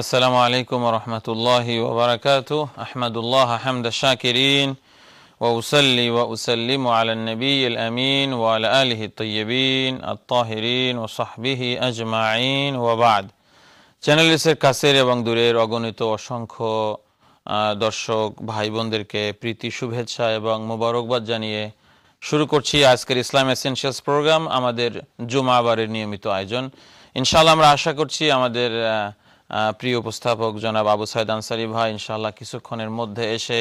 আসসালামু আলাইকুম রহমতুল্লাহি ওবরাকাত আহমদুল্লাহ আহমদ শাকিরিন ওসলি ওসলিম আলনবী আমিন ওয়াল আলহি তৈবিন আত্তাহরিন ও সাহবিহি আজমাইন ওবাদ চ্যানেলিসের কাছের এবং দূরের অগণিত অসংখ্য দর্শক ভাই বোনদেরকে প্রীতি শুভেচ্ছা এবং মোবারকবাদ জানিয়ে শুরু করছি আজকের ইসলাম এসেন্সিয়ালস প্রোগ্রাম আমাদের জুমাবারের নিয়মিত আয়োজন ইনশাল্লাহ আমরা আশা করছি আমাদের প্রিয় উপস্থাপক জনাব আবু সাইদ আনসারি ভাই ইনশাল্লাহ কিছুক্ষণের মধ্যে এসে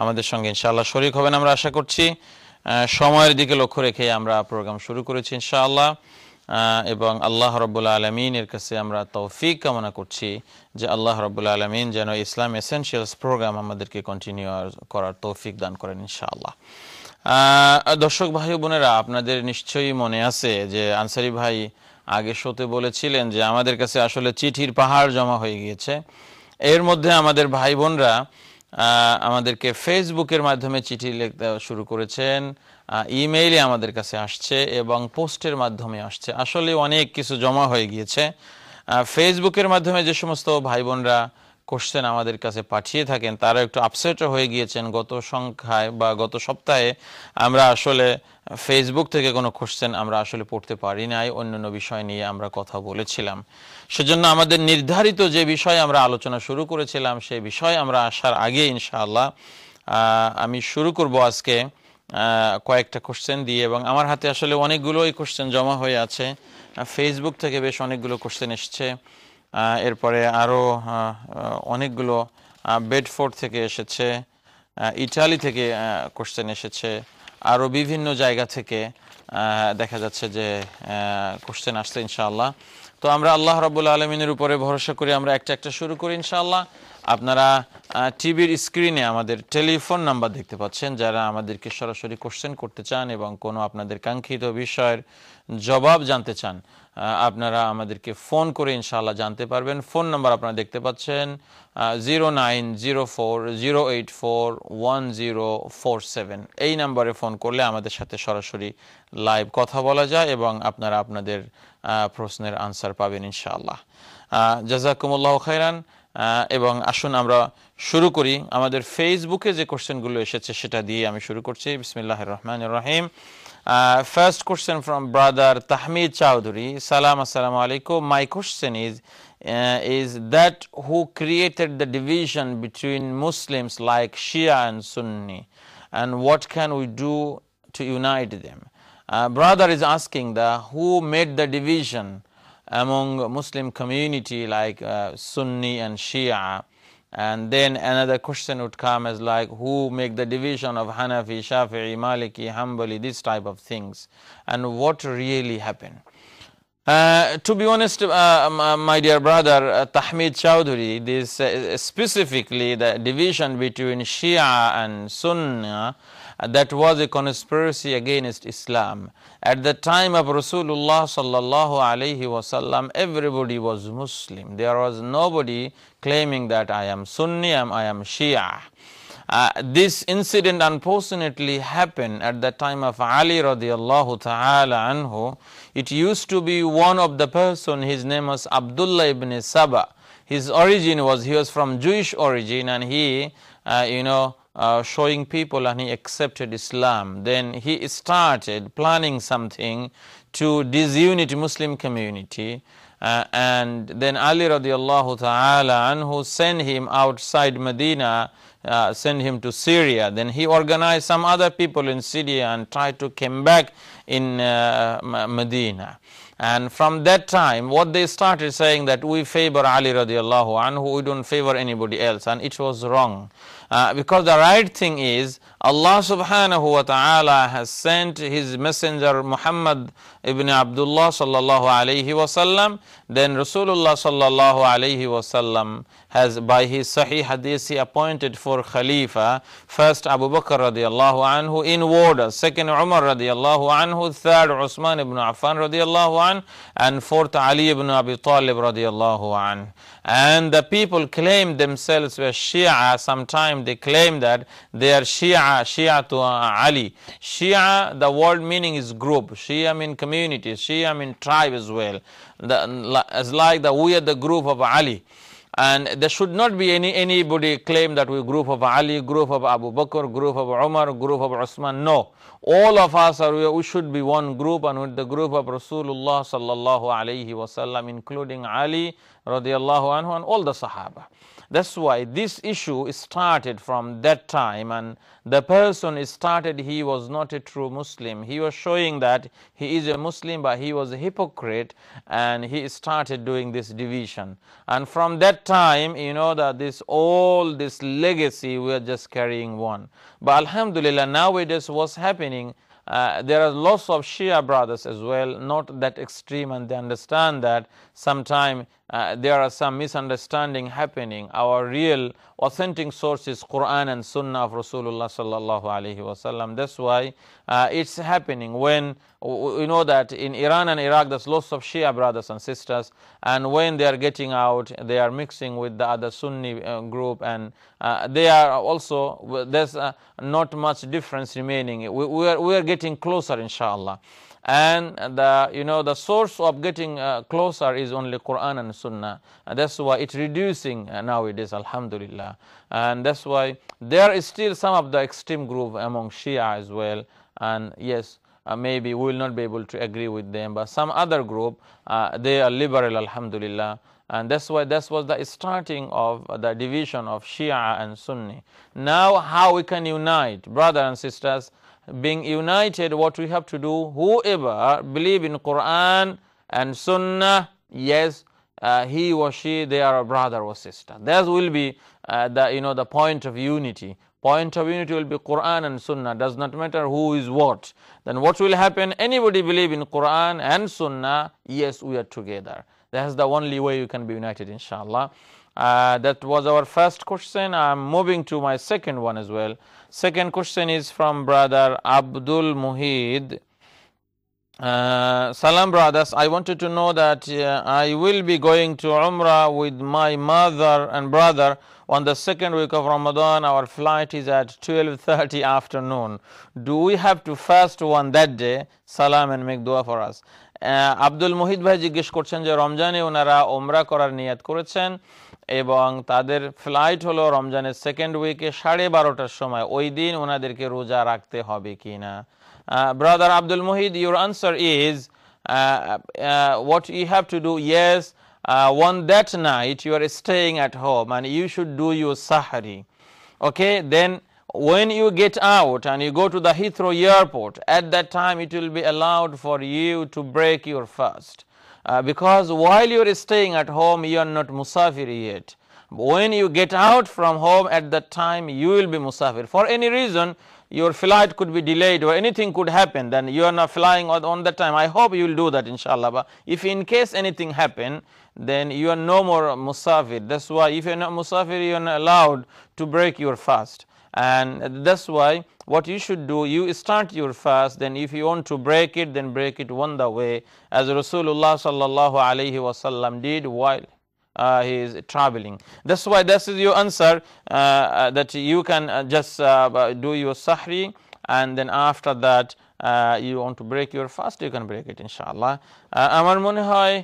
আমাদের সঙ্গে ইনশাল্লাহ শরিক হবেন আমরা আশা করছি সময়ের দিকে লক্ষ্য রেখে আমরা প্রোগ্রাম শুরু করেছি ইনশাআল্লাহ এবং আল্লাহ আলমিন এর কাছে আমরা তৌফিক কামনা করছি যে আল্লাহ রবুল্লা আলমিন যেন ইসলাম এসেন্সিয়ালস প্রোগ্রাম আমাদেরকে কন্টিনিউ করার তৌফিক দান করেন ইনশাআল্লাহ দর্শক ভাই বোনেরা আপনাদের নিশ্চয়ই মনে আছে যে আনসারি ভাই আগে শোতে বলেছিলেন যে আমাদের কাছে আসলে চিঠির পাহাড় জমা হয়ে গিয়েছে এর মধ্যে আমাদের ভাই বোনরা আমাদেরকে ফেসবুকের মাধ্যমে চিঠি লিখতে শুরু করেছেন ইমেইলে আমাদের কাছে আসছে এবং পোস্টের মাধ্যমে আসছে আসলে অনেক কিছু জমা হয়ে গিয়েছে ফেসবুকের মাধ্যমে যে সমস্ত ভাই বোনরা কোশ্চেন আমাদের কাছে পাঠিয়ে থাকেন তারা একটু আপসেটও হয়ে গিয়েছেন গত সংখ্যায় বা গত সপ্তাহে আমরা আসলে ফেসবুক থেকে কোনো কোশ্চেন আমরা আসলে পড়তে পারি নাই অন্যান্য বিষয় নিয়ে আমরা কথা বলেছিলাম সেজন্য আমাদের নির্ধারিত যে বিষয় আমরা আলোচনা শুরু করেছিলাম সেই বিষয় আমরা আসার আগে ইনশাআল্লাহ আমি শুরু করব আজকে কয়েকটা কোশ্চেন দিয়ে এবং আমার হাতে আসলে অনেকগুলোই কোশ্চেন জমা হয়ে আছে ফেসবুক থেকে বেশ অনেকগুলো কোশ্চেন এসছে এরপরে আরও অনেকগুলো বেডফোর্ড থেকে এসেছে ইটালি থেকে কোশ্চেন এসেছে আরও বিভিন্ন জায়গা থেকে দেখা যাচ্ছে যে কোশ্চেন আসছে ইনশাআল্লাহ তো আমরা আল্লাহ রবুল্লা আলমিনের উপরে ভরসা করে আমরা একটা একটা শুরু করি ইনশাআল্লাহ আপনারা টিভির স্ক্রিনে আমাদের টেলিফোন নাম্বার দেখতে পাচ্ছেন যারা আমাদেরকে সরাসরি কোশ্চেন করতে চান এবং কোনো আপনাদের কাঙ্ক্ষিত বিষয়ের জবাব জানতে চান আপনারা আমাদেরকে ফোন করে ইনশাল্লাহ জানতে পারবেন ফোন নাম্বার আপনারা দেখতে পাচ্ছেন zero nine zero four zero eight four one zero four seven এই নাম্বারে ফোন করলে আমাদের সাথে সরাসরি লাইভ কথা বলা যায় এবং আপনারা আপনাদের প্রশ্নের আনসার পাবেন ইনশাআল্লাহ জাজাকুমুল্লাহ খাইরান এবং আসুন আমরা শুরু করি আমাদের ফেসবুকে যে কোশ্চেনগুলো এসেছে সেটা দিয়ে আমি শুরু করছি বিসমিল্লাহ রহমান রহিম first question from brother Tahmid Chowdhury সালাম আসসালামু আলাইকুম my question is is that who created the division between Muslims like Shia and Sunni and what can we do to unite them? Uh, brother is asking the who made the division among Muslim community like uh, Sunni and Shia. And then another question would come as like who make the division of Hanafi, Shafi'i, Maliki, Hanbali, this type of things, and what really happened. Uh, to be honest, uh, uh my dear brother uh, Tahmid Chowdhury, this uh, specifically the division between Shia and Sunnah that was a conspiracy against Islam. At the time of Rasulullah sallallahu alaihi wasallam, everybody was Muslim. There was nobody claiming that I am Sunni, I am Shia. Uh, this incident unfortunately happened at the time of Ali radiallahu ta'ala anhu. It used to be one of the person, his name was Abdullah ibn Saba. His origin was, he was from Jewish origin and he, uh, you know, uh, showing people and he accepted Islam. Then he started planning something to disunite Muslim community. Uh, and then Ali radiallahu ta'ala who sent him outside Medina, uh, sent him to Syria. Then he organized some other people in Syria and tried to come back in uh, Medina. And from that time, what they started saying that we favor Ali radiallahu anhu, we don't favor anybody else. And it was wrong. Uh, because the right thing is Allah subhanahu wa ta'ala has sent his messenger Muhammad ibn Abdullah sallallahu alayhi wasallam then Rasulullah sallallahu alayhi wasallam has by his Sahih Hadith he appointed for Khalifa first Abu Bakr radiallahu anhu in order, second Umar radiallahu anhu, third Usman ibn Affan radiallahu an, and fourth Ali ibn Abi Talib radiallahu an. And the people claimed themselves were Shia. Sometimes they claim that they are Shia, Shia to uh, Ali. Shia, the word meaning is group. Shia mean community. Shia mean tribe as well. The, like the we are the group of Ali. And there should not be any anybody claim that we group of Ali, group of Abu Bakr, group of Umar, group of Osman. No, all of us are we should be one group and with the group of Rasulullah sallallahu alaihi wasallam, including Ali radiallahu anhu and all the Sahaba. That's why this issue started from that time and the person started he was not a true Muslim. He was showing that he is a Muslim but he was a hypocrite and he started doing this division. And from that time you know that this all this legacy we are just carrying one. But Alhamdulillah nowadays what's happening complaining. Uh, there are lots of Shia brothers as well, not that extreme and they understand that Sometimes uh, there are some misunderstanding happening. Our real authentic source is Quran and Sunnah of Rasulullah sallallahu alaihi wasallam. That's why uh, it's happening when we know that in Iran and Iraq there's lots of Shia brothers and sisters, and when they are getting out, they are mixing with the other Sunni uh, group, and uh, they are also there's uh, not much difference remaining. We, we, are we are getting closer, inshallah, and the you know the source of getting uh, closer is is only Quran and Sunnah. And that's why it's reducing uh, nowadays, Alhamdulillah. And that's why there is still some of the extreme group among Shia as well. And yes, uh, maybe we will not be able to agree with them, but some other group, uh, they are liberal, Alhamdulillah. And that's why this was the starting of the division of Shia and Sunni. Now, how we can unite, brothers and sisters, being united, what we have to do, whoever believe in Quran and Sunnah yes uh, he or she they are a brother or sister that will be uh, the you know the point of unity point of unity will be quran and sunnah does not matter who is what then what will happen anybody believe in quran and sunnah yes we are together that's the only way you can be united inshallah uh, that was our first question i'm moving to my second one as well second question is from brother abdul muhid Salam brothers, I wanted to know that uh, I will be going to Umrah with my mother and brother on the second week of Ramadan. Our flight is at 12:30 afternoon. Do we have to fast one that day? Salam and make dua for us. Abdul Mohit ভাই জিজ্ঞেস করছেন যে রমজানে ওনারা ওমরা করার নিয়াত করেছেন এবং তাদের ফ্লাইট হলো রমজানের সেকেন্ড উইকে সাড়ে বারোটার সময় ওই দিন ওনাদেরকে রোজা রাখতে হবে কি না Uh, brother Abdul Muhid, your answer is uh, uh, what you have to do. Yes, uh, one that night you are staying at home and you should do your sahari. Okay, then when you get out and you go to the Heathrow airport, at that time it will be allowed for you to break your fast. Uh, because while you are staying at home, you are not musafir yet. When you get out from home at that time, you will be musafir. For any reason, your flight could be delayed or anything could happen, then you are not flying on, on that time. I hope you will do that inshallah. But if in case anything happen, then you are no more musafir. That's why if you are not musafir, you are not allowed to break your fast. And that's why what you should do, you start your fast, then if you want to break it, then break it one the way, as Rasulullah sallallahu alayhi wasallam did while uh, he is traveling. That's why this is your answer uh, uh that you can uh, just uh, do your sahri and then after that you want to break your fast you can break it inshallah আমার মনে হয়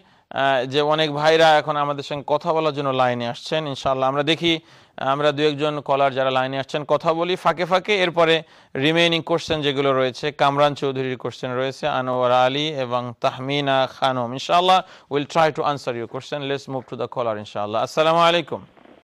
যে অনেক ভাইরা এখন আমাদের সঙ্গে কথা বলার জন্য লাইনে আসছেন ইনশাল্লাহ আমরা দেখি আমরা দু একজন কলার যারা লাইনে আসছেন কথা বলি ফাঁকে ফাঁকে এরপরে রিমেইনিং কোশ্চেন যেগুলো রয়েছে কামরান চৌধুরীর কোশ্চেন রয়েছে আনোয়ার আলী এবং তাহমিনা খানম ইনশাল্লাহ will try to answer your question let's move to the caller ইনশাল্লাহ আসসালামু আলাইকুম